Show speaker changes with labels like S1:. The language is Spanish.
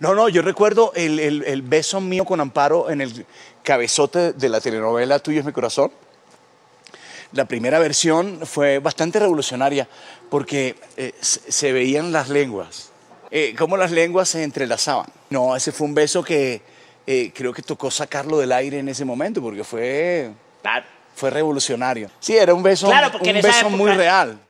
S1: No, no, yo recuerdo el, beso mío con Amparo en el cabezote de la telenovela Tuyo es mi corazón. La primera versión fue bastante revolucionaria porque eh, se veían las lenguas, eh, cómo las lenguas se entrelazaban. No, ese fue un beso que eh, creo que tocó sacarlo del aire en ese momento porque fue, fue revolucionario.
S2: Sí, era un beso, un beso muy
S1: real.